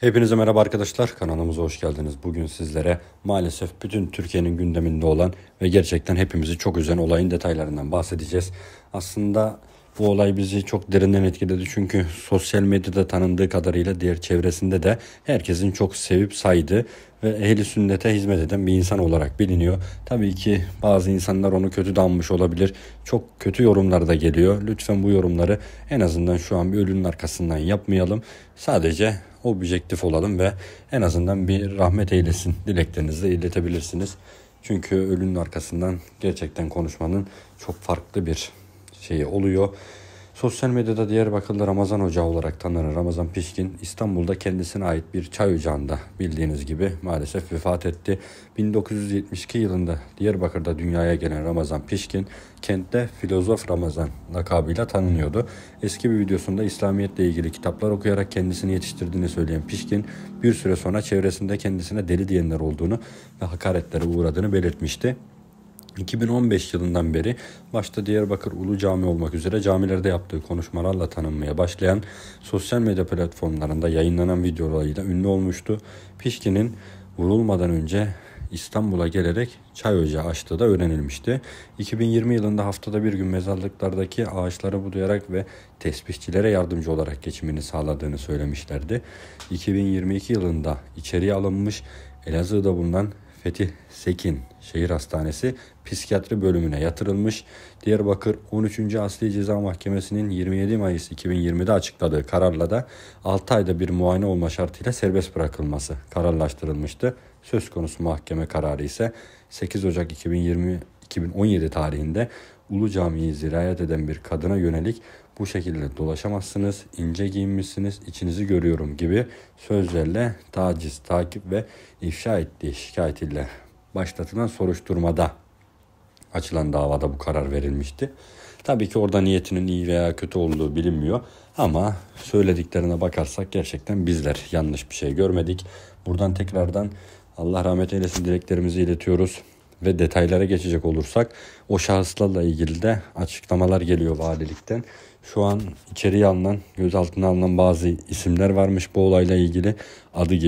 Hepinize merhaba arkadaşlar kanalımıza hoş geldiniz. Bugün sizlere maalesef bütün Türkiye'nin gündeminde olan ve gerçekten hepimizi çok üzen olayın detaylarından bahsedeceğiz. Aslında bu olay bizi çok derinden etkiledi çünkü sosyal medyada tanındığı kadarıyla diğer çevresinde de herkesin çok sevip saydığı ve ehli sünnete hizmet eden bir insan olarak biliniyor. Tabii ki bazı insanlar onu kötü dammış olabilir. Çok kötü yorumlar da geliyor. Lütfen bu yorumları en azından şu an bir ölünün arkasından yapmayalım. Sadece objektif olalım ve en azından bir rahmet eylesin dileklerinizi iletebilirsiniz. Çünkü ölünün arkasından gerçekten konuşmanın çok farklı bir şeyi oluyor. Sosyal medyada Diyarbakırlı Ramazan Hoca olarak tanınan Ramazan Pişkin İstanbul'da kendisine ait bir çay ocağında bildiğiniz gibi maalesef vefat etti. 1972 yılında Diyarbakır'da dünyaya gelen Ramazan Pişkin kentte filozof Ramazan lakabıyla tanınıyordu. Eski bir videosunda İslamiyetle ilgili kitaplar okuyarak kendisini yetiştirdiğini söyleyen Pişkin bir süre sonra çevresinde kendisine deli diyenler olduğunu ve hakaretlere uğradığını belirtmişti. 2015 yılından beri başta Diyarbakır Ulu Cami olmak üzere camilerde yaptığı konuşmalarla tanınmaya başlayan sosyal medya platformlarında yayınlanan videolarıyla ünlü olmuştu. Pişkin'in vurulmadan önce İstanbul'a gelerek çay ocağı açtığı da öğrenilmişti. 2020 yılında haftada bir gün mezarlıklardaki ağaçları budayarak ve tesbihçilere yardımcı olarak geçimini sağladığını söylemişlerdi. 2022 yılında içeriye alınmış Elazığ'da bulunan Fetih Sekin Şehir Hastanesi psikiyatri bölümüne yatırılmış. Diyarbakır 13. Asli Ceza Mahkemesi'nin 27 Mayıs 2020'de açıkladığı kararla da 6 ayda bir muayene olma şartıyla serbest bırakılması kararlaştırılmıştı. Söz konusu mahkeme kararı ise 8 Ocak 2020 2017 tarihinde Ulu Camii'yi zirayet eden bir kadına yönelik bu şekilde dolaşamazsınız, ince giyinmişsiniz, içinizi görüyorum gibi sözlerle taciz, takip ve ifşa ettiği ile başlatılan soruşturmada açılan davada bu karar verilmişti. Tabii ki orada niyetinin iyi veya kötü olduğu bilinmiyor ama söylediklerine bakarsak gerçekten bizler yanlış bir şey görmedik. Buradan tekrardan Allah rahmet eylesin dileklerimizi iletiyoruz ve detaylara geçecek olursak o şahıslarla ilgili de açıklamalar geliyor valilikten. Şu an içeriye alınan, gözaltına alınan bazı isimler varmış bu olayla ilgili adı geç